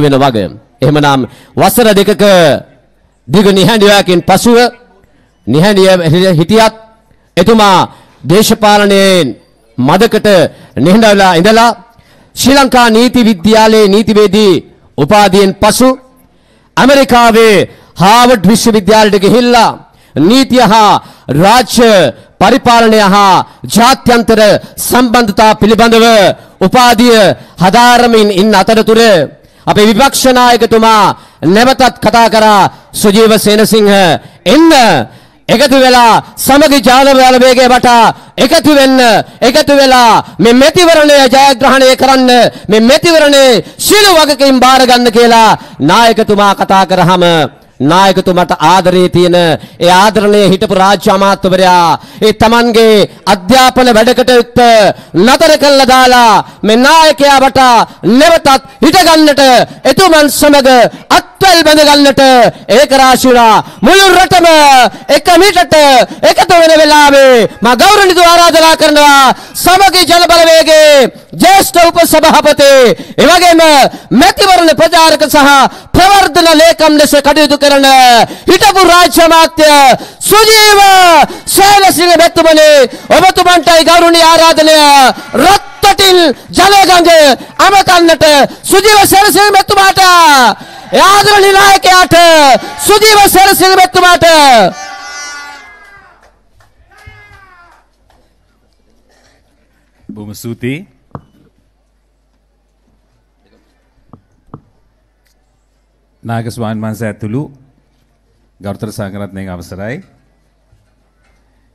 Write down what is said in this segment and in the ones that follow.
වෙන වග. එහෙමනම් වසර දෙකක දිග නිහඬියාකින් පසුව නිහඬිය හිටියත් එතුමා දේශපාලනයේ මදකට නිහඬවලා ඉඳලා ශ්‍රී ලංකා නීති විද්‍යාලයේ නීතිවේදී උපාධියෙන් පසු ඇමරිකාවේ හාවර්ඩ් විශ්වවිද්‍යාලයට ගිහිල්ලා නීතිය හා රාජ්‍ය පරිපාලනය හා ජාත්‍යන්තර සම්බන්ධතා පිළිබඳව උපාධිය හදාරමින් ඉන්න අතරතුර අපේ විපක්ෂ නායකතුමා නැවතත් කතා කරා සුජීව සේනසිංහ එන්න එකතු වෙලා සමගි ජාලවල වේගය වටා එකතු වෙන්න එකතු වෙලා මේ මෙතිවරණය ජයග්‍රහණය කරන්න මේ මෙතිවරණේ ශිළු වගකීම් බාර ගන්න කියලා නායකතුමා කතා කරාම නායකතුමට ආදරේ තියෙන ඒ ආදරණීය හිටපු රාජ්‍ය අමාත්‍යවරයා ඒ Tamanගේ අධ්‍යාපන වැඩකටයුත්ත නතර කළා දාලා මේ නායකයා වට නැවතත් හිටගන්නට එතුමන් සමග අත්වැල් බඳ ගන්නට ඒක රාශිලා මුළු රටම එක මිටට එකතු වෙන වෙලාවේ මා ගෞරවනීය ආරාධනා කරනවා සමගි ජන බලවේගයේ ජ්‍යෙෂ්ඨ උපසභාපති එවැගේම මැතිවරණ ප්‍රචාරක සහ ප්‍රවර්ධන ලේකම් ලෙස කටයුතු කර කරන හිටපු රාජ්‍ය අමාත්‍ය සුජීව සේනසිංහ මැතිතුමනි ඔබතුමන්ටයි ගෞරවනීය ආරාධනය රත්තටිල් ජලගඟ අමකන්නට සුජීව සේනසිංහ මැතිතුමාට ආදරණීය නායකයාට සුජීව සේනසිංහ මැතිතුමාට බොහොම ස්තුතියි නාගස්වාන් වහන්සේ ඇතුළු ගෞතම සංගරත්නයේ අවසරයි.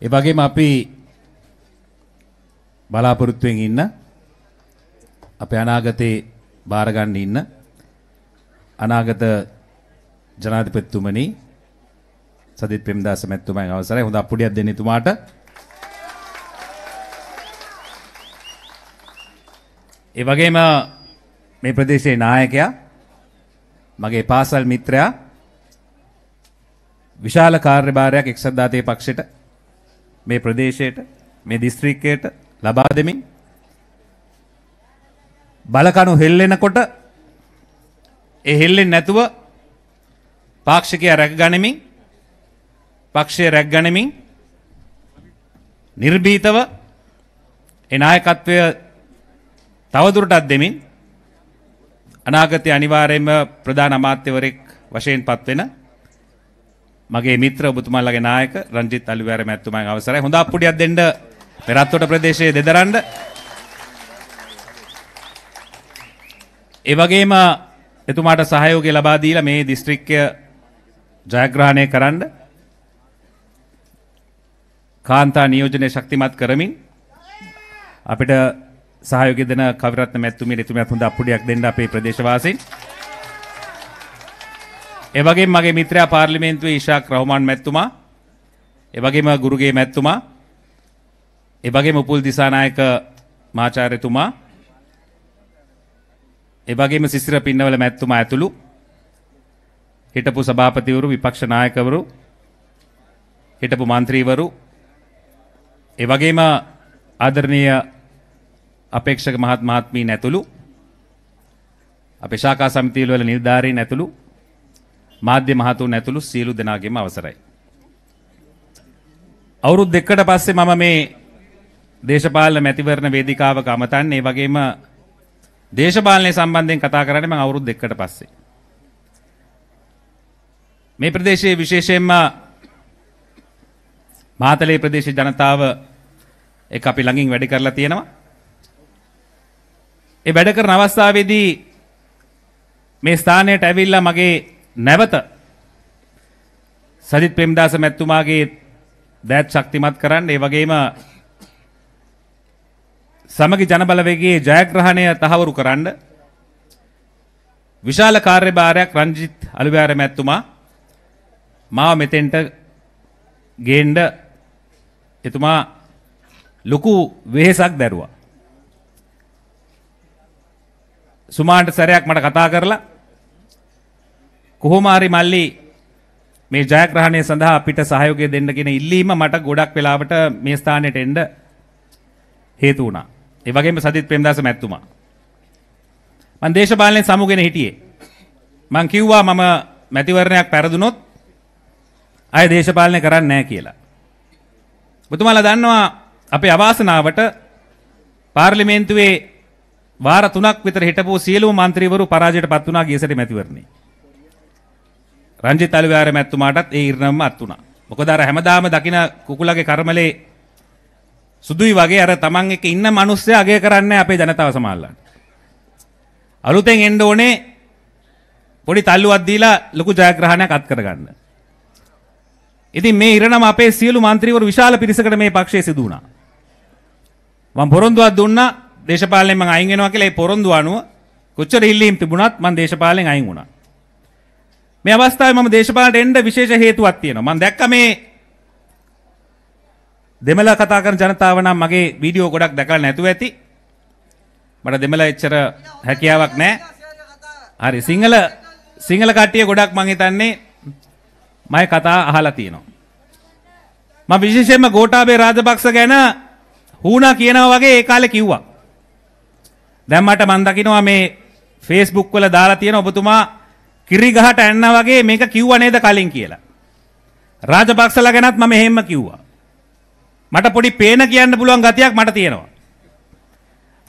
ඒ වගේම අපි බලාපොරොත්තුෙන් ඉන්න අපේ අනාගතේ බාර ගන්න ඉන්න අනාගත ජනාධිපතිතුමනි සජිත් ප්‍රේමදාස මැතිතුමාගේ අවසරයි. හොඳ අප්පුඩියක් දෙන්න එතුමාට. ඒ වගේම මේ ප්‍රදේශයේ නායකයා මගේ පාසල් මිත්‍රයා විශාල කාර්යභාරයක් එක්සත් ජාතික පක්ෂයට මේ ප්‍රදේශයට මේ දිස්ත්‍රික්කයට ලබා දෙමින් බලකණු හෙල්ලෙනකොට ඒ හෙල්ලෙන්නේ නැතුව පාක්ෂිකයා රැකගනිමින් පක්ෂය රැකගනිමින් නිර්භීතව ඒ නායකත්වය තවදුරටත් දෙමින් අනාගතයේ අනිවාර්යයෙන්ම ප්‍රධාන අමාත්‍යවරයෙක් වශයෙන් පත්වෙන මගේ මිත්‍ර ඔබතුමාලගේ නායක රංජිත් අලිවැර මැතිතුමාගේ අවසරයි. හොඳ අප්පුඩියක් දෙන්න පෙරත්තොට ප්‍රදේශයේ දෙදරන්න. ඒ වගේම එතුමාට සහයෝගය ලබා දීලා මේ දිස්ත්‍රික්කය ජයග්‍රහණය කරන්න කාන්තා නියෝජනය ශක්තිමත් කරමින් අපිට සහයෝගය දෙන කවිරත්න මැතිතුමියට එතුමියත් හොඳ අප්පුඩියක් දෙන්න අපේ ප්‍රදේශවාසීන්. එවගේ මගේ මිත්‍රයා පාර්ලිමේන්තුවේ ඉශාක් රහමාන් මැතිතුමා එවගේම ගුරුගේ මැතිතුමා එවගේම උපුල් දිසානායක මාචාර්යතුමා එවගේම සිසිර පින්නවල මැතිතුමා ඇතුළු හිටපු සභාපතිවරු විපක්ෂ නායකවරු හිටපු മന്ത്രിවරු එවැගේම ආදරණීය අපේක්ෂක මහත් මහත්මීන් ඇතුළු අපේ ශාඛා සමිතිවල නිලධාරීන් ඇතුළු මාධ්‍ය මහතුන් ඇතුළු සියලු දෙනාගේම අවසරයි. අවුරුදු දෙකකට පස්සේ මම මේ දේශපාලන මැතිවරණ වේදිකාවක අමතන්නේ ඒ වගේම දේශපාලනය සම්බන්ධයෙන් කතා කරන්නේ මම අවුරුදු දෙකකට පස්සේ. මේ ප්‍රදේශයේ විශේෂයෙන්ම මාතලේ ප්‍රදේශයේ ජනතාව එක්ක අපි ළඟින් වැඩ කරලා තියෙනවා. ඒ වැඩ කරන අවස්ථාවේදී මේ ස්ථානයට ඇවිල්ලා මගේ නැවත සජිත් ප්‍රේමදාස මැතිතුමාගේ දෑත් ශක්තිමත් කරන්න ඒ වගේම සමගි ජනබලවේගයේ ජයග්‍රහණය තහවුරු කරන්න විශාල කාර්යභාරයක් රංජිත් අලුවෑර මැතිතුමා මාව මෙතෙන්ට ගේන්න එතුමා ලොකු වෙහෙසක් දැරුවා. සුමාන්ට සැරයක් මට කතා කරලා කොහොමාරි මල්ලි මේ ජයග්‍රහණය සඳහා අපිට සහයෝගය දෙන්න කියන ඉල්ලීම මට ගොඩක් වෙලාවට මේ ස්ථානයට එන්න හේතු වුණා. ඒ වගේම සජිත් ප්‍රේමදාස මැතිතුමා. මම දේශපාලනයේ සමුගෙන හිටියේ. මම කිව්වා මම මැතිවරණයක් පෙරදුනොත් ආය දේශපාලනය කරන්නේ නැහැ කියලා. ඔබතුමාලා දන්නවා අපේ අවාසනාවට පාර්ලිමේන්තුවේ වාර 3ක් විතර හිටපු සියලුම മന്ത്രിවරු පරාජයට පත් වුණා ගිය සැරේ මැතිවරණේ. රංජිත් අලුගාර මැතිතුමාටත් ඒ ඉරණම අත් වුණා. මොකද අර හැමදාම දකින කුකුලගේ කර්මලේ සුදුයි වගේ අර තමන් එක ඉන්න මිනිස්සු අගය කරන්නේ අපේ ජනතාව සමහරලාට. අලුතෙන් එන්න ඕනේ පොඩි තල්ලුවක් දීලා ලොකු ජයග්‍රහණයක් අත් කරගන්න. ඉතින් මේ ඉරණම අපේ සියලු മന്ത്രിවරු විශාල පිරිසකට මේ පක්ෂයේ සිදු වුණා. මම පොරොන්දුවක් දුන්නා දේශපාලනයෙන් මම අයින් වෙනවා කියලා ඒ පොරොන්දුව අනුව කොච්චර ඉල්ලීම් තිබුණත් මම දේශපාලනයෙන් අයින් වුණා. මේ අවස්ථාවේ මම දේශපාලනට එන්න විශේෂ හේතුවක් තියෙනවා. මම දැක්ක මේ දෙමළ කතා කරන ජනතාව නම් මගේ වීඩියෝ ගොඩක් දැකලා නැතුව ඇති. මට දෙමළ එච්චර හැකියාවක් නැහැ. හරි සිංහල සිංහල කට්ටිය ගොඩක් මං හිතන්නේ මම කතා අහලා තියෙනවා. මම විශේෂයෙන්ම ගෝඨාභය රාජපක්ෂ ගැන හුණා කියනවා වගේ ඒ කාලේ කිව්වා. දැන් මට මන් දකිනවා මේ Facebook වල දාලා තියෙන ඔබතුමා කිරිගහට ඇන්නා වගේ මේක කිව්ව නේද කලින් කියලා. රාජපක්ෂලා ගැනත් මම එහෙම කිව්වා. මට පොඩි පේන කියන්න පුළුවන් ගතියක් මට තියෙනවා.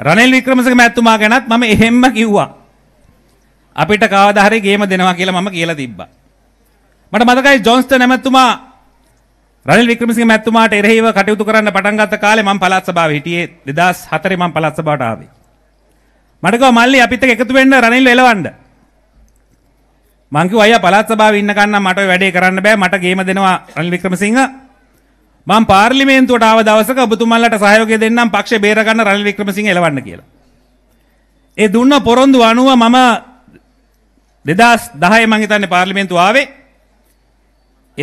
රනිල් වික්‍රමසිංහ මැතිතුමා ගැනත් මම එහෙම්ම කිව්වා. අපිට කවදා හරි ගේම දෙනවා කියලා මම කියලා තිබ්බා. මට මතකයි ජොන්ස්ටන් මැතිතුමා රනිල් වික්‍රමසිංහ මැතිතුමාට එරෙහිව කටයුතු කරන්න පටන් ගත්ත කාලේ මම පළාත් සභාවේ හිටියේ 2004 මම පළාත් සභාවට ආවේ. මට කිව්වා මල්ලි අපිත් එක්ක එකතු වෙන්න රනිල් එලවන්න. මං කිව්වා අයියා පළාත් සභාවේ ඉන්න කන්න මට වැඩේ කරන්න බෑ මට ගේම දෙනවා රනිල් වික්‍රමසිංහ මම පාර්ලිමේන්තුවට ආව දවසක ඔබතුමන්ලට සහයෝගය දෙන්නම් පක්ෂය බේර ගන්න රනිල් වික්‍රමසිංහ එලවන්න කියලා. ඒ දුන්න පොරොන්දු අනුව මම 2010 මං හිතන්නේ පාර්ලිමේන්තුව ආවේ.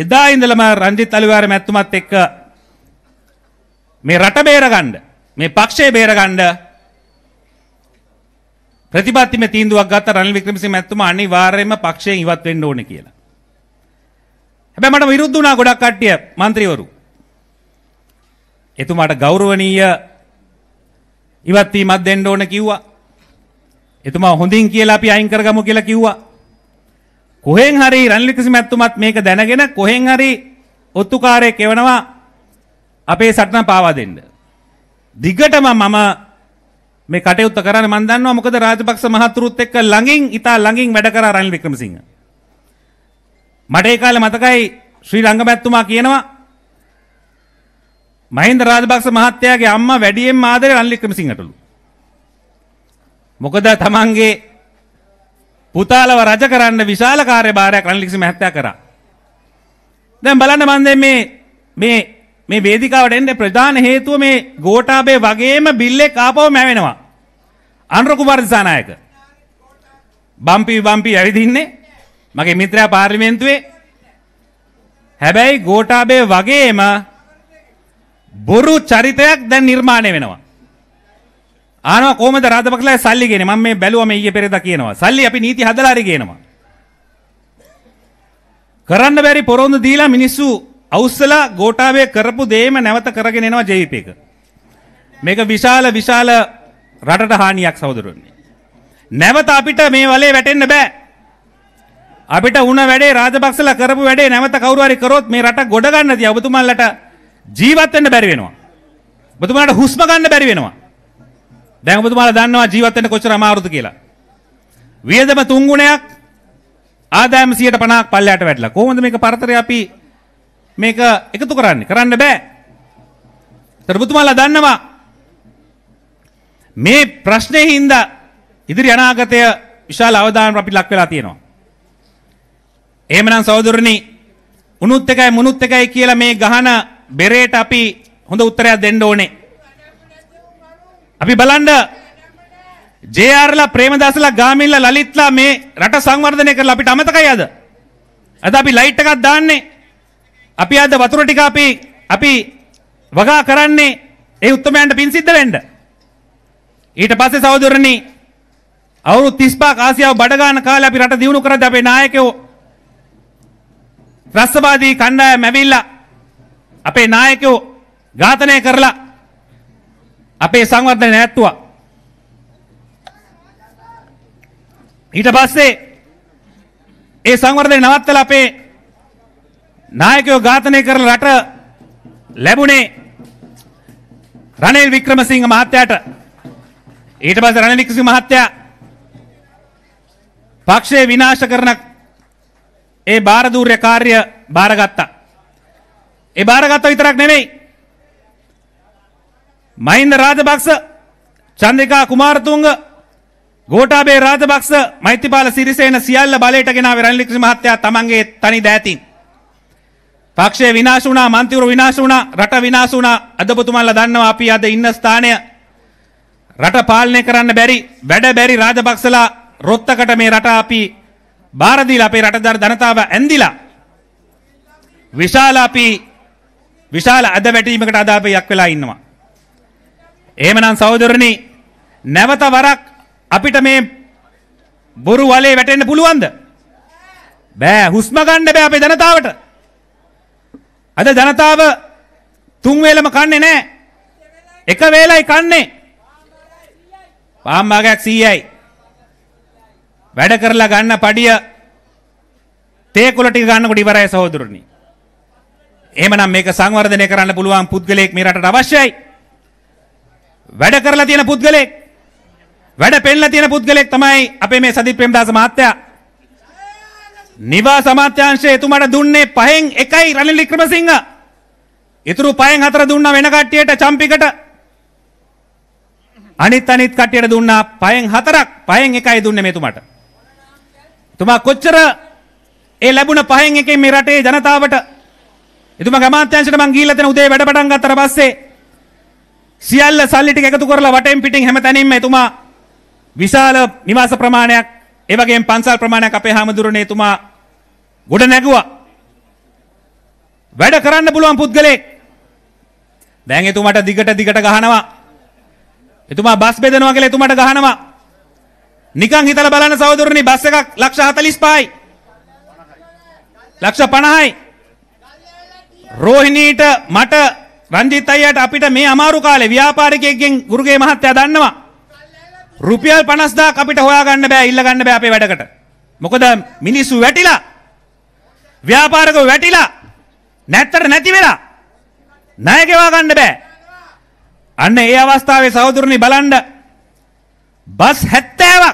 එදා ඉඳලම රංජිත් අලිවාර මැතිතුමත් එක්ක මේ රට බේරගන්න මේ පක්ෂය බේරගන්න ප්‍රතිපත්තිමේ තීන්දුවක් ගත්ත රනිල් වික්‍රමසිංහ මැතිතුමා අනිවාර්යයෙන්ම පක්ෂයෙන් ඉවත් වෙන්න ඕනේ කියලා. හැබැයි මට විරුද්ධ වුණා ගොඩක් කට්ටිය മന്ത്രിවරු. එතුමාට ගෞරවනීය ඉවත් වීමක් දෙන්න ඕන කිව්වා. එතුමා හොඳින් කියලා අපි අයින් කරගමු කියලා කිව්වා. කොහෙන් හරි රනිල් වික්‍රමසිංහ මැතිතුමත් මේක දැනගෙන කොහෙන් හරි ඔත්තුකාරයෙක් එවනවා අපේ සටන පාවා දෙන්න. දිගටම මම මේ කටයුත්ත කරන්න මන් දන්නවා මොකද රාජපක්ෂ මහතුරුත් එක්ක ළඟින් ඉතා ළඟින් වැඩ කරා රනිල් වික්‍රමසිංහ. මට ඒ කාලේ මතකයි ශ්‍රී රංගමැතිතුමා කියනවා මහින්ද රාජපක්ෂ මහත්තයාගේ අම්මා වැඩියෙන් ආදරේ රනිල් වික්‍රමසිංහටලු. මොකද තමන්ගේ පුතාලව රජ කරන්න විශාල කාර්යභාරයක් රනිල් වික්‍රමසිංහ මහත්තයා කරා. දැන් බලන්න මන් මේ මේ මේ වේදිකාවට එන්න ප්‍රධාන හේතුව මේ ගෝඨාභය වගේම බිල් එක ආපහු මැවෙනවා. අනුර කුමාර දිසානායක. බම්පි බම්පි ඇවිදින්නේ මගේ මිත්‍රයා පාර්ලිමේන්තුවේ. හැබැයි ගෝඨාභය වගේම බොරු චරිතයක් දැන් නිර්මාණය වෙනවා. ආනවා කොහමද රාජපක්ෂලා සල්ලි ගේන්නේ? මම මේ බැලුවා මේ ඊයේ පෙරේදා කියනවා. සල්ලි අපි නීති හදලා හරි ගේනවා. කරන්න බැරි පොරොන්දු දීලා මිනිස්සු අවුස්සලා ගෝටාවේ කරපු දේම නැවත කරගෙන එනවා ජවිප එක. මේක විශාල විශාල රටට හානියක් සහෝදරවරුනි. නැවත අපිට මේ වලේ වැටෙන්න බෑ. අපිට වුණ වැඩේ රාජපක්ෂලා කරපු වැඩේ නැවත කවුරු හරි කරොත් මේ රට ගොඩ ගන්න තිය ඔබතුමාලට ජීවත් වෙන්න බැරි වෙනවා. ඔබතුමාලට හුස්ම ගන්න බැරි වෙනවා. දැන් ඔබතුමාලා දන්නවා ජීවත් වෙන්න කොච්චර අමාරුද කියලා. වියදම තුන් ගුණයක් ආදායම 150ක් පල්ලයට වැඩිලා. කොහොමද මේක පරතරය අපි මේක එකතු කරන්න කරන්න බෑ. තරබුතුමාලා දන්නවා. මේ ප්‍රශ්නය හින්ද ඉදිරි අනාගතය විශාල අවධාන අපි ලක් වෙලා තියෙනවා. එහෙමනම් සහෝදරනි උනුත් එකයි මුනුත් එකයි කියලා මේ ගහන බෙරේට අපි හොඳ උත්තරයක් දෙන්න ඕනේ. අපි බලන්න ජේආර්ලා ප්‍රේමදාසලා ගාමිල්ලා ලලිත්ලා මේ රට සංවර්ධනය කරලා අපිට අමතකයි අද. අද අපි ලයිට් එකක් දාන්නේ අපි අද වතුර ටික අපි අපි වගා කරන්නේ ඒ උත්තමයන්ට පින් සිද්ධ වෙන්න. ඊට පස්සේ සහෝදරනි අවුරුදු 35ක ආසියාව බඩගාන කාලේ අපි රට දියුණු කරද්දී අපේ නායකයෝ ත්‍රස්තවාදී කණ්ඩායම ඇවිල්ලා අපේ නායකයෝ ඝාතනය කරලා අපේ සංවර්ධනය නැට්ටුවා. ඊට පස්සේ ඒ සංවර්ධනය නවත්තලා අපේ නායකයෝ ඝාතනය කරන රට ලැබුණේ රනිල් වික්‍රමසිංහ මහත්තයාට. ඊට පස්සේ රනිල් වික්‍රමසිංහ මහත්තයා පක්ෂය විනාශ කරන ඒ බාරදූර්ය කාර්ය බාරගත්තා. ඒ බාරගත්තා විතරක් නෙමෙයි. මහින්ද රාජපක්ෂ, චන්ද්‍රිකා කුමාරතුංග, ගෝඨාභය රාජපක්ෂ, මෛත්‍රීපාල සිරිසේන සියල්ල බලයට ගෙනාවේ රනිල් වික්‍රමසිංහ මහත්තයා තමන්ගේ තනි දෑතින්. පක්ෂය විනාශ වුණා, මන්ත්‍රීවරු විනාශ වුණා, රට විනාශ වුණා. අද ඔබතුමාලා දන්නවා අපි අද ඉන්න ස්ථානය රට පාලනය කරන්න බැරි, වැඩ බැරි රාජපක්ෂලා රොත්තකට මේ රට අපි බාර දීලා අපේ රටදර ජනතාව ඇඳිලා විශාල අපි විශාල අද වැටීමකට අද අපි යක් වෙලා ඉන්නවා. එහෙමනම් සහෝදරනි නැවත වරක් අපිට මේ බොරු වලේ වැටෙන්න පුළුවන්ද? බෑ හුස්ම ගන්න බෑ අපේ ජනතාවට. අද ජනතාව තුන් වේලම කන්නේ නැහැ. එක වේලයි කන්නේ. පාන් භාගයක් 100යි. වැඩ කරලා ගන්න පඩිය තේ කුල ටික ගන්නකොට ඉවරයි සහෝදරනි. එහෙමනම් මේක සංවර්ධනය කරන්න පුළුවන් පුද්ගලයෙක් මේ රටට අවශ්‍යයි. වැඩ කරලා තියෙන පුද්ගලයෙක් වැඩ පෙන්ලා තියෙන පුද්ගලයෙක් තමයි අපේ මේ සදීප් ප්‍රේමදාස මහත්තයා. නිවාස අමාත්‍යාංශය එතුමාට දුන්නේ පහෙන් එකයි රනිල් වික්‍රමසිංහ. ඉතුරු පහෙන් හතර දුන්නා වෙන කට්ටියට චම්පිකට. අනිත් අනිත් කට්ටියට දුන්නා පහෙන් හතරක් පහෙන් එකයි දුන්නේ මෙතුමාට. එතුමා කොච්චර ඒ ලැබුණ පහෙන් එකෙන් මේ රටේ ජනතාවට එතුමා අමාත්‍යාංශයට මං ගිහිල්ලා තන උදේ වැඩ පටන් ගත්තට පස්සේ සියල්ල සල්ලි ටික එකතු කරලා වටෙන් පිටින් හැමතැනින්ම එතුමා විශාල නිවාස ප්‍රමාණයක් ඒ වගේම පන්සල් ප්‍රමාණයක් අපේ හාමුදුරනේ එතුමා ගොඩ නැගුවා. වැඩ කරන්න පුළුවන් පුද්ගලෙක්. දැන් එතුමාට දිගට දිගට ගහනවා. එතුමා බස් බෙදනවා කියලා එතුමාට ගහනවා. නිකන් හිතලා බලන්න සහෝදරනි බස් එකක් ලක්ෂ 45යි. ලක්ෂ 50යි. රෝහිණීට මට රංජිත් අයියාට අපිට මේ අමාරු කාලේ ව්‍යාපාරිකයෙක්ගෙන් ගුරුගේ මහත්තයා දන්නවා. රුපියල් 50000ක් අපිට හොයාගන්න බෑ ඉල්ලගන්න බෑ අපේ වැඩකට. මොකද මිනිස්සු වැටිලා. ව්‍යාපාරිකව වැටිලා. නැත්තර නැති වෙලා. ණය ගෙවා ගන්න බෑ. අන්න ඒ අවස්ථාවේ සහෝදරනි බලන්න බස් 70ක්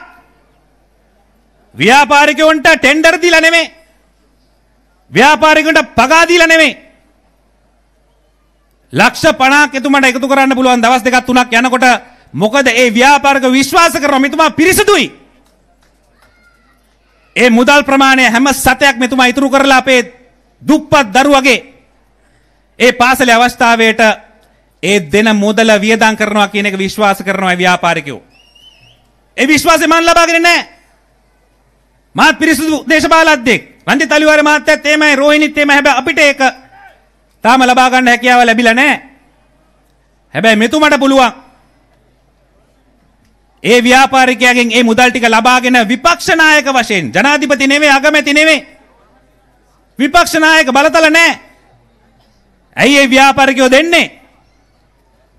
ව්‍යාපාරිකයන්ට ටෙන්ඩර් දීලා නෙමෙයි. ව්‍යාපාරිකයන්ට පගා දීලා නෙමෙයි. ලක්ෂ 50ක් එතුමන්ට එකතු කරන්න පුළුවන් දවස් දෙකක් තුනක් යනකොට මොකද ඒ ව්‍යාපාරික විශ්වාස කරන මෙතුමා පිරිසුදුයි. ඒ මුදල් ප්‍රමාණය හැම සතයක් මෙතුමා ඉතුරු කරලා අපේ දුප්පත් දරුවගේ ඒ පාසලේ අවස්ථාවේට ඒ දෙන මුදල වියදම් කරනවා කියන එක විශ්වාස කරනවා ව්‍යාපාරිකයෝ. ඒ විශ්වාසය මන් ලබාගෙන නැහැ. මාත් පිරිසුදු දේශපාලද්දෙක්. රන්දිත් අලිවාර මහත්තයත් එහෙමයි රෝහිණිත් එහෙමයි හැබැයි අපිට ඒක තාම ලබා ගන්න හැකියාව ලැබිලා නැහැ. හැබැයි මෙතුමට පුළුවන් ඒ ව්‍යාපාරිකයාගෙන් ඒ මුදල් ටික ලබාගෙන විපක්ෂ නායක වශයෙන් ජනාධිපති නෙමෙයි අගමැති නෙමෙයි විපක්ෂ නායක බලතල නැහැ. ඇයි ඒ ව්‍යාපාරිකයෝ දෙන්නේ?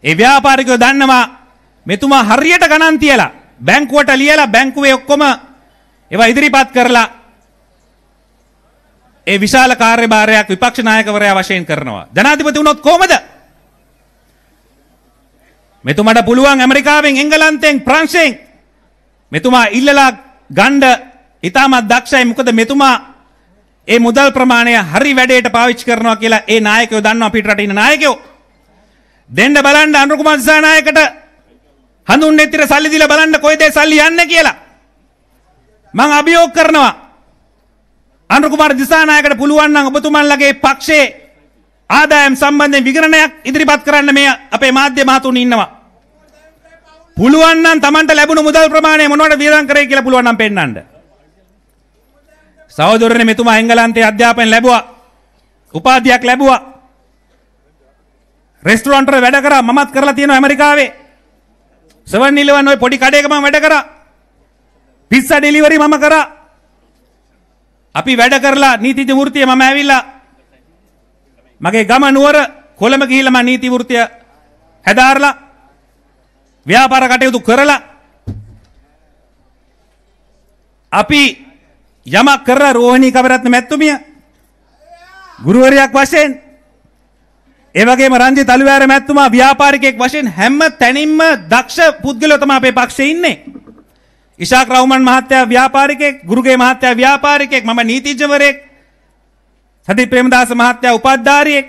ඒ ව්‍යාපාරිකයෝ දන්නවා මෙතුමා හරියට ගණන් තියලා බැංකුවට ලියලා බැංකුවේ ඔක්කොම ඒවා ඉදිරිපත් කරලා ඒ විශාල කාර්යභාරයක් විපක්ෂ නායකවරයා වශයෙන් කරනවා. ජනාධිපති වුණොත් කොහමද? මෙතුමට පුළුවන් ඇමරිකාවෙන් එංගලන්තයෙන් ප්‍රංශයෙන් මෙතුමා ඉල්ලලා ගණ්ඩ ඉතාමත් දක්ෂයි මොකද මෙතුමා ඒ මුදල් ප්‍රමාණය හරි වැඩේට පාවිච්චි කරනවා කියලා ඒ නායකයෝ දන්නවා අපිට රටේ ඉන්න නායකයෝ දෙන්න බලන්න අනුර කුමාර දිසානායකට හඳුන්නේ ඉතිර සල්ලි දීලා බලන්න කොයිද සල්ලි යන්නේ කියලා මම අභියෝග කරනවා අනුර කුමාර දිසානායකට පුළුවන් නම් ඔබතුමන්ලගේ පක්ෂයේ ආදායම් සම්බන්ධයෙන් විගණනයක් ඉදිරිපත් කරන්න මේ අපේ මාධ්‍ය මහතුන් ඉන්නවා. පුළුවන් නම් Tamanට ලැබුණු මුදල් ප්‍රමාණය මොනවට වියදම් කරේ කියලා පුළුවන් නම් පෙන්වන්න. සහෝදරනේ මෙතුමා එංගලන්තයේ අධ්‍යාපනය ලැබුවා. උපාධියක් ලැබුවා. රෙස්ටුරන්ට් වල වැඩ කරා මමත් කරලා තියෙනවා ඇමරිකාවේ. 711 ওই පොඩි කඩේක මම වැඩ කරා. පිස්සා ඩෙලිවරි මම කරා. අපි වැඩ කරලා නීතිජ වෘත්තිය මම ඇවිල්ලා මගේ ගම නුවර කොළඹ ගිහිල්ලා මම නීති වෘත්තිය හැදාරලා ව්‍යාපාර කටයුතු කරලා අපි යමක් කර රෝහණී කවරත්න මැත්තුමිය ගුරුවරයක් වශයෙන් ඒ වගේම රංජිත් අලුවෑර මැත්තුමා ව්‍යාපාරිකයෙක් වශයෙන් හැම තැනින්ම දක්ෂ පුද්ගලයෝ තමයි අපේ පක්ෂේ ඉන්නේ. ඉෂාක් රවුමන් මහත්තයා ව්‍යාපාරිකයෙක්, ගුරුගේ මහත්තයා ව්‍යාපාරිකයෙක්, මම නීතිඥවරයෙක්, සදී ප්‍රේමදාස මහත්තයා උපාධිධාරියෙක්,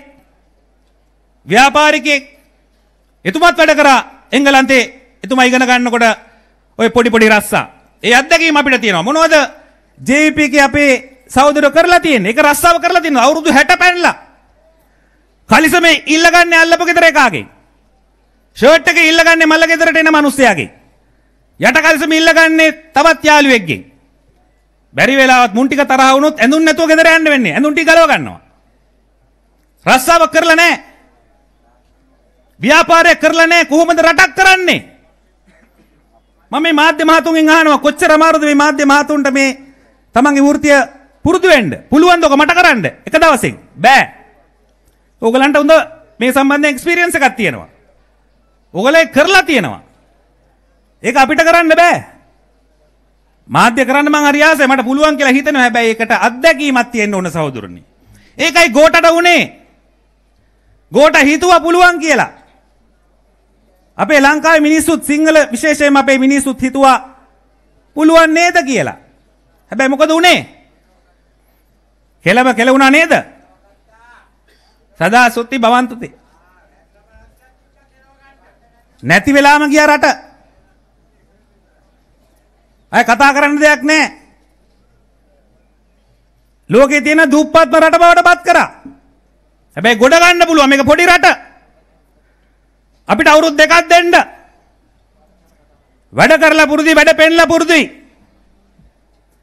ව්‍යාපාරිකයෙක්. එතුමත් වැඩ කරා එංගලන්තේ එතුමා ඉගෙන ගන්නකොට ඔය පොඩි පොඩි රස්සා. ඒ අත්දැකීම අපිට තියෙනවා. මොනවද JVP කේ අපේ සහෝදරයෝ කරලා තියෙන්නේ? ඒක රස්සාව කරලා තියෙනවා. අවුරුදු 60 පැනලා. කලිසමේ ඉල්ලගන්නේ අල්ලපු ගෙදර එකාගේ. ෂර්ට් එක ඉල්ලගන්නේ මල්ල ගෙදරට එන මිනිස්සයාගේ. යට කලිසම ඉල්ලගන්නේ තවත් යාළුවෙක්ගෙන්. බැරි වෙලාවත් මුන් ටික තරහ වුණොත් ඇඳුම් නැතුව ගෙදර යන්න වෙන්නේ. ඇඳුම් ටික ගලව ගන්නවා. රස්සාවක් කරලා නැහැ. ව්‍යාපාරය කරලා නැහැ කොහොමද රටක් කරන්නේ? මම මේ මාධ්‍ය මහතුන්ගෙන් අහනවා කොච්චර අමාරුද මේ මාධ්‍ය මහතුන්ට මේ තමන්ගේ වෘත්තිය පුරුදු වෙන්න. පුළුවන්ද ඔක මට කරන්න? එක දවසෙන්. බෑ. ඕගලන්ට හොඳ මේ සම්බන්ධයෙන් එක්ස්පීරියන්ස් එකක් තියෙනවා. ඕගලේ කරලා තියෙනවා. ඒක අපිට කරන්න බෑ. මාධ්‍ය කරන්න මං හරි ආසයි මට පුළුවන් කියලා හිතෙනවා. හැබැයි ඒකට අත්දැකීමක් තියෙන්න ඕන සහෝදරනි. ඒකයි ගෝටට උනේ. ගෝට හිතුවා පුළුවන් කියලා. අපේ ලංකාවේ මිනිස්සුත් සිංහල විශේෂයෙන්ම අපේ මිනිස්සුත් හිතුවා පුළුවන් නේද කියලා. හැබැයි මොකද උනේ? කෙලම කෙලුණා නේද? සදා සුත්ති භවන්තුති. නැති වෙලාම ගියා රට. අය කතා කරන්න දෙයක් නැහැ. ලෝකේ තියෙන දුප්පත්ම රට බවට පත් කරා. හැබැයි ගොඩ ගන්න පුළුවන් මේක පොඩි රට. අපිට අවුරුත් දෙකක් දෙන්න. වැඩ කරලා පුරුදි වැඩ පෙන්ලා පුරුදි.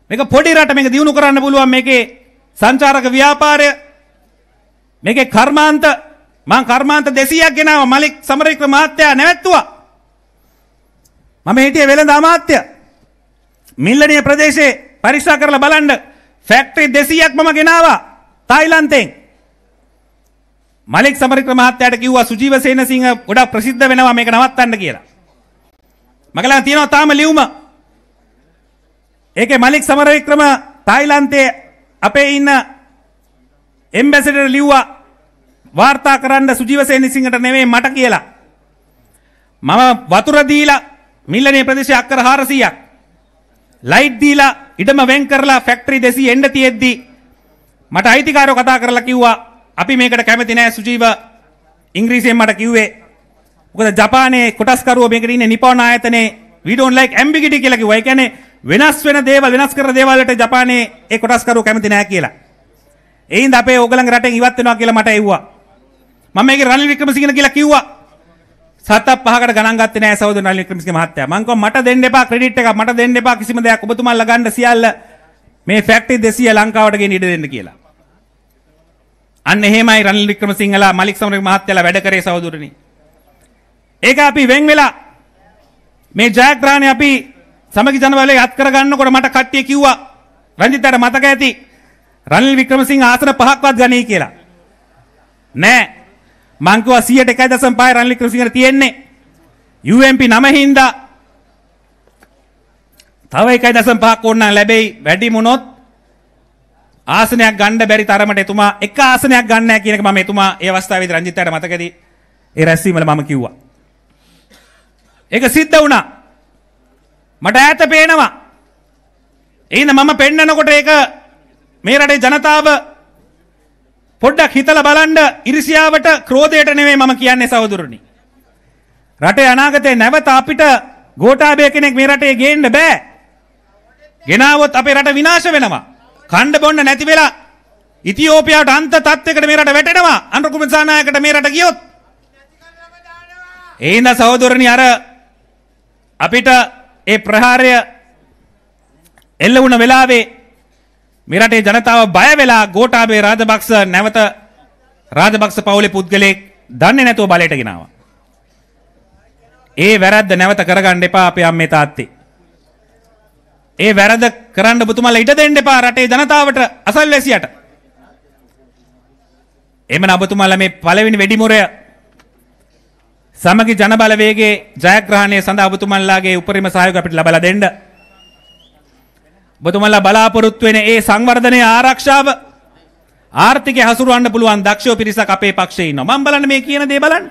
මේක පොඩි රට මේක දිනු කරන්න පුළුවන් මේකේ සංචාරක ව්‍යාපාරය මේකේ කර්මාන්ත මං කර්මාන්ත 200ක් ගෙනාවා මලික් සමරවික්‍ර මහත්තයා නැවැත්තුවා. මම හිටියේ වෙළඳ අමාත්‍ය. මිල්ලනිය ප්‍රදේශයේ පරීක්ෂා කරලා බලන්න ෆැක්ටරි 200ක් මම ගෙනාවා තායිලන්තයෙන්. මලෙක් සමරික්‍ර මහත්තයාට කිව්වා සුජීව සේනසිංහ ගොඩක් ප්‍රසිද්ධ වෙනවා මේක නවත්තන්න කියලා. මගලන් තියෙනවා තාම ලියුම. ඒකේ මලික් සමරවික්‍රම තායිලන්තයේ අපේ ඉන්න එම්බැසඩර් ලිව්වා වාර්තා කරන්න සුජීව සේනසිංහට නෙමෙයි මට කියලා. මම වතුර දීලා මිල්ලනේ ප්‍රදේශයේ අක්කර 400ක් ලයිට් දීලා ඉඩම වෙන් කරලා ෆැක්ටරි 200 එන්න තියෙද්දි මට අයිතිකාරයෝ කතා කරලා කිව්වා අපි මේකට කැමති නෑ සුජීව ඉංග්‍රීසියෙන් මට කිව්වේ. මොකද ජපානයේ කොටස්කරුවෝ මේකට ඉන්නේ නිපොන් ආයතනයේ we don't like ambiguity කියලා කිව්වා. ඒ කියන්නේ වෙනස් වෙන දේවල් වෙනස් කරන දේවල් වලට ජපානයේ ඒ කොටස්කරුවෝ කැමති නෑ කියලා. ඒ හින්දා අපේ ඕගලන් රටෙන් ඉවත් වෙනවා කියලා මට එව්වා. මම මේකේ රනිල් වික්‍රමසිංහ කියලා කිව්වා. සත පහකට ගණන් ගත්තේ නෑ සහෝදර රනිල් වික්‍රමසිංහ මහත්තයා. මං කිව්වා මට දෙන්න එපා ක්‍රෙඩිට් එකක්. මට දෙන්න එපා කිසිම දෙයක්. ඔබතුමා ළඟන්න සියල්ල මේ ෆැක්ටරි 200 ලංකාවට ගෙන ඉඩ දෙන්න කියලා. අන්න එහෙමයි රනිල් වික්‍රමසිංහලා මලික් සමරක මහත්තයලා වැඩ කරේ සහෝදරනි. ඒක අපි වෙන් වෙලා මේ ජයග්‍රහණය අපි සමගි ජනබලයේ අත් කරගන්නකොට මට කට්ටිය කිව්වා රංජිතට මතක ඇති රනිල් වික්‍රමසිංහ ආසන පහක්වත් ගනී කියලා. නෑ මං කිව්වා 101.5 රනිල් වික්‍රමසිංහට තියෙන්නේ. UMP 9 හින්දා තව 1.5ක් ඕනනම් ලැබෙයි වැඩි මොනොත් ආසනයක් ගන්න බැරි තරමට එතුමා එක ආසනයක් ගන්න නැහැ කියන එක මම එතුමා ඒ අවස්ථාවේදී රංජිත්ට මතකදී ඒ රැස්වීමල මම කිව්වා. ඒක සිද්ධ වුණා. මට ඈත පේනවා. එහෙනම් මම පෙන්නකොට ඒක මේ රටේ ජනතාව පොඩ්ඩක් හිතලා බලන්න ඉරිසියාවට ක්‍රෝධයට නෙමෙයි මම කියන්නේ සහෝදරනි. රටේ අනාගතේ නැවත අපිට ගෝඨාභය කෙනෙක් මේ රටේ ගේන්න බෑ. ගෙනාවොත් අපේ රට විනාශ වෙනවා. කණ්ඩ බොන්න නැති වෙලා ඉතිෝපියාවට අන්ත තත්වයකට මේ රට වැටෙනවා අනුකුම සානායකට මේ රට ගියොත් ඒන සහෝදරණි අර අපිට ඒ ප්‍රහාරය එල්ල වුණ වෙලාවේ මේ රටේ ජනතාව බය වෙලා ගෝඨාභය රාජපක්ෂ නැවත රාජපක්ෂ පවුලේ පුද්ගලයෙක් දන්නේ නැතුව බලයට ගෙනාවා. ඒ වැරද්ද නැවත කරගන්න එපා අපේ අම්මේ තාත්තේ. ඒ වැරද කරන්න ඔබතුමාලා ඉඩ දෙන්න එපා රටේ ජනතාවට අසල්වැසියට. එමන ඔබතුමාලා මේ පළවෙනි වෙඩිමුරය සමගි ජනබලවේගේ ජයග්‍රහණය සඳහා ඔබතුමන්ලාගේ උපරිම සහයෝගය අපිට ලබා දෙන්න. ඔබතුමන්ලා බලාපොරොත්තු වෙන ඒ සංවර්ධනයේ ආරක්ෂාව ආර්ථිකය හසුරවන්න පුළුවන් දක්ෂෝ පිරිසක් අපේ පක්ෂේ ඉන්නවා. මම බලන්න මේ කියන දේ බලන්න.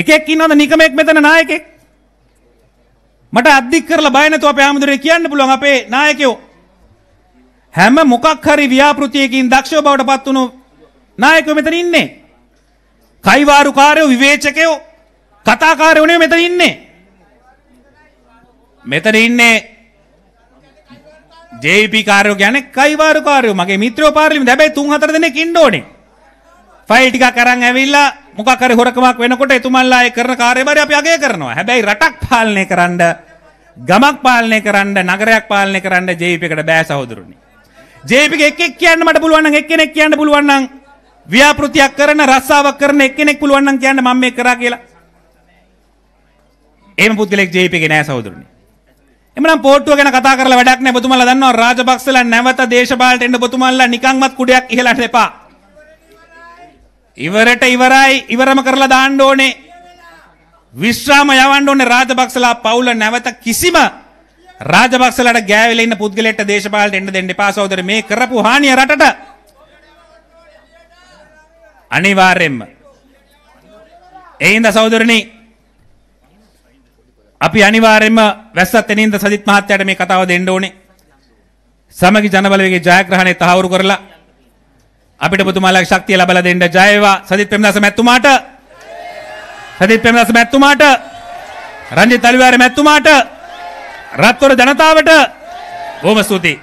එකෙක් ඉන්නවද නිකමෙක් මෙතන නායකෙක්? මට අධික් කරලා බය නැතුව අපේ හැමදෙරේ කියන්න පුළුවන් අපේ නායකයෝ හැම මොකක් හරි ව්‍යාපෘතියකින් දක්ෂව බවට පත් වුණු නායකයෝ මෙතන ඉන්නේ. කයිවාරුකාරයෝ විවේචකයෝ කතාකාරයෝ නෙවෙයි මෙතන ඉන්නේ. මෙතන ඉන්නේ ජේපී කාර්යෝ කියන්නේ කයිවාරුකාරයෝ මගේ මිත්‍රයෝ පාර්ලිමේන්තුවේ හැබැයි 3 4 දෙනෙක් ඉන්න ඕනේ. ෆයිල් ටිකක් අරන් ඇවිල්ලා මොකක් හරි හොරකමක් වෙනකොට එතුමන්ලා ඒ කරන කාර්යභාරය අපි අගය කරනවා. හැබැයි රටක් පාලනය කරන්න, ගමක් පාලනය කරන්න, නගරයක් පාලනය කරන්න ජේපී එකට බෑ සහෝදරුනි. ජේපී එක එක් කියන්න මට පුළුවන් නම් එක්කෙනෙක් කියන්න පුළුවන් නම් ව්‍යාපෘතියක් කරන, රස්සාවක් කරන එක්කෙනෙක් පුළුවන් නම් කියන්න මම මේක කරා කියලා. එහෙම පුද්ගලෙක් ජේපී එකේ නෑ සහෝදරුනි. එමනම් පෝට්ටුව ගැන කතා කරලා වැඩක් නෑ. ඔබතුමාලා දන්නවා රාජපක්ෂලා නැවත දේශපාලනට එන්න ඔබතුමාලා නිකන්වත් කුඩයක් ඉහළට එපා. ඉවරට ඉවරයි ඉවරම කරලා දාන්න ඕනේ. විශ්‍රාම යවන්න ඕනේ රාජපක්ෂලා පවුල නැවත කිසිම රාජපක්ෂලාට ගෑවිලා ඉන්න පුද්ගලයෙක්ට දේශපාලනට එන්න දෙන්න එපා සහෝදර මේ කරපු හානිය රටට. අනිවාර්යෙන්ම. ඒ හින්දා සහෝදරනි අපි අනිවාර්යෙන්ම වැස්සත් එනින්ද සජිත් මහත්තයාට මේ කතාව දෙන්න ඕනේ. සමගි ජනබලවේගයේ ජයග්‍රහණය තහවුරු කරලා අපිට පුතුමාලා ශක්තිය ලබලා දෙන්න ජය වේවා සජිත් ප්‍රේමදාස මැතිතුමාට සජිත් ප්‍රේමදාස මැතිතුමාට රංජිත් අලිවාර මැතිතුමාට රත්වර ජනතාවට බොහොම ස්තුතියි